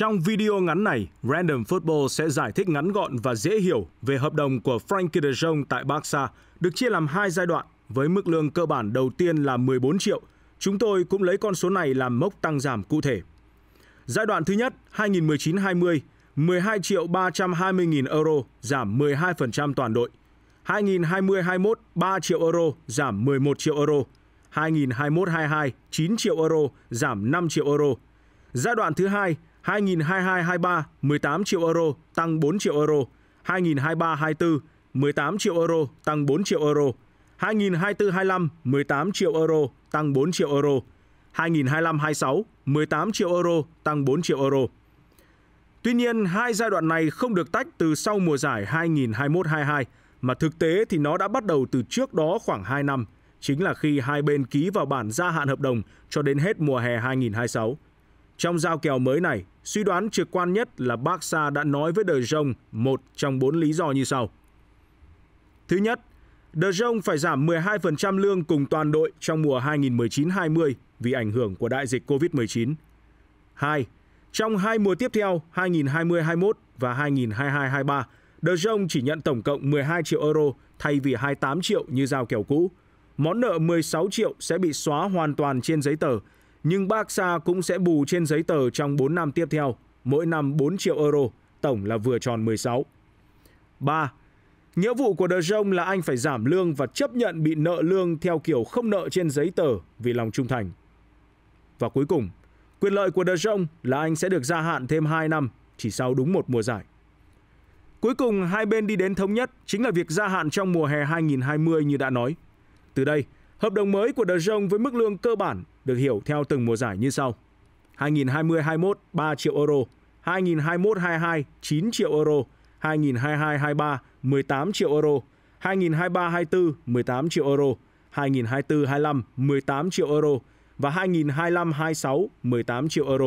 Trong video ngắn này, Random Football sẽ giải thích ngắn gọn và dễ hiểu về hợp đồng của Frankie de Jong tại Barca, được chia làm hai giai đoạn với mức lương cơ bản đầu tiên là 14 triệu. Chúng tôi cũng lấy con số này làm mốc tăng giảm cụ thể. Giai đoạn thứ nhất 2019-20, 12 triệu 320 nghìn euro, giảm 12% toàn đội. 2020-21, 3 triệu euro, giảm 11 triệu euro. 2021-22, 9 triệu euro, giảm 5 triệu euro. Giai đoạn thứ hai 2022-23 18 triệu euro, tăng 4 triệu euro. 2023-24 18 triệu euro, tăng 4 triệu euro. 2024-25 18 triệu euro, tăng 4 triệu euro. 2025-26 18 triệu euro, tăng 4 triệu euro. Tuy nhiên, hai giai đoạn này không được tách từ sau mùa giải 2021-22, mà thực tế thì nó đã bắt đầu từ trước đó khoảng 2 năm, chính là khi hai bên ký vào bản gia hạn hợp đồng cho đến hết mùa hè 2026. Trong giao kèo mới này, suy đoán trực quan nhất là Barca đã nói với De Jong một trong bốn lý do như sau. Thứ nhất, De Jong phải giảm 12% lương cùng toàn đội trong mùa 2019-20 vì ảnh hưởng của đại dịch COVID-19. hai, Trong hai mùa tiếp theo 2020-21 và 2022-23, De Jong chỉ nhận tổng cộng 12 triệu euro thay vì 28 triệu như giao kèo cũ. Món nợ 16 triệu sẽ bị xóa hoàn toàn trên giấy tờ nhưng Barca cũng sẽ bù trên giấy tờ trong 4 năm tiếp theo, mỗi năm 4 triệu euro, tổng là vừa tròn 16. 3. Nghĩa vụ của De Jong là anh phải giảm lương và chấp nhận bị nợ lương theo kiểu không nợ trên giấy tờ vì lòng trung thành. Và cuối cùng, quyền lợi của De Jong là anh sẽ được gia hạn thêm 2 năm chỉ sau đúng một mùa giải. Cuối cùng, hai bên đi đến thống nhất chính là việc gia hạn trong mùa hè 2020 như đã nói. Từ đây, Hợp đồng mới của De Jong với mức lương cơ bản được hiểu theo từng mùa giải như sau. 2020-21 3 triệu euro, 2021-22 9 triệu euro, 2022-23 18 triệu euro, 2023-24 18 triệu euro, 2024-25 18 triệu euro và 2025-26 18 triệu euro.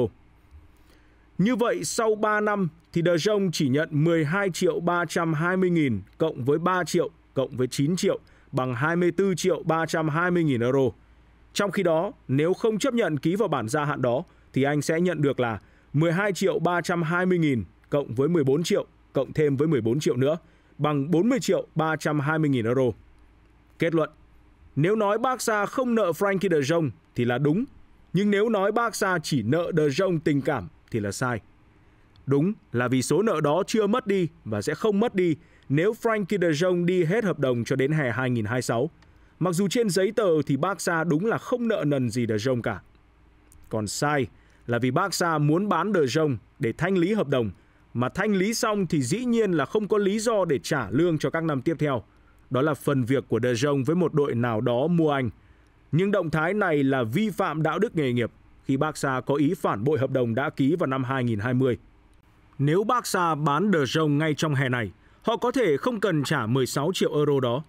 Như vậy, sau 3 năm thì De Jong chỉ nhận 12 triệu 320 nghìn cộng với 3 triệu cộng với 9 triệu – bằng 24 triệu 320 nghìn euro. Trong khi đó, nếu không chấp nhận ký vào bản gia hạn đó, thì anh sẽ nhận được là 12 triệu 320 nghìn cộng với 14 triệu, cộng thêm với 14 triệu nữa, bằng 40 triệu 320 nghìn euro. Kết luận, nếu nói Barca không nợ Frankie de Jong thì là đúng, nhưng nếu nói Barca chỉ nợ de Jong tình cảm thì là sai. Đúng là vì số nợ đó chưa mất đi và sẽ không mất đi nếu Frankie de Jong đi hết hợp đồng cho đến hè 2026. Mặc dù trên giấy tờ thì Barca đúng là không nợ nần gì de Jong cả. Còn sai là vì Barca muốn bán de Jong để thanh lý hợp đồng, mà thanh lý xong thì dĩ nhiên là không có lý do để trả lương cho các năm tiếp theo. Đó là phần việc của de Jong với một đội nào đó mua anh. Nhưng động thái này là vi phạm đạo đức nghề nghiệp khi Barca có ý phản bội hợp đồng đã ký vào năm 2020 nếu Barca bán De Jong ngay trong hè này, họ có thể không cần trả 16 triệu euro đó.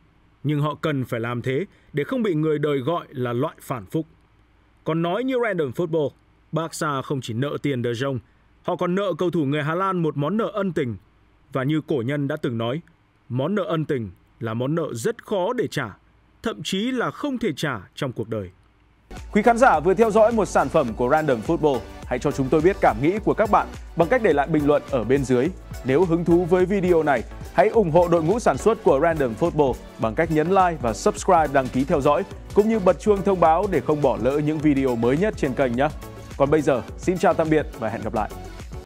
Nhưng họ cần phải làm thế để không bị người đời gọi là loại phản phúc. Còn nói như Random Football, Barca không chỉ nợ tiền De Jong, họ còn nợ cầu thủ người Hà Lan một món nợ ân tình. Và như cổ nhân đã từng nói, món nợ ân tình là món nợ rất khó để trả, thậm chí là không thể trả trong cuộc đời. Quý khán giả vừa theo dõi một sản phẩm của Random Football. Hãy cho chúng tôi biết cảm nghĩ của các bạn bằng cách để lại bình luận ở bên dưới. Nếu hứng thú với video này, hãy ủng hộ đội ngũ sản xuất của Random Football bằng cách nhấn like và subscribe đăng ký theo dõi, cũng như bật chuông thông báo để không bỏ lỡ những video mới nhất trên kênh nhé. Còn bây giờ, xin chào tạm biệt và hẹn gặp lại!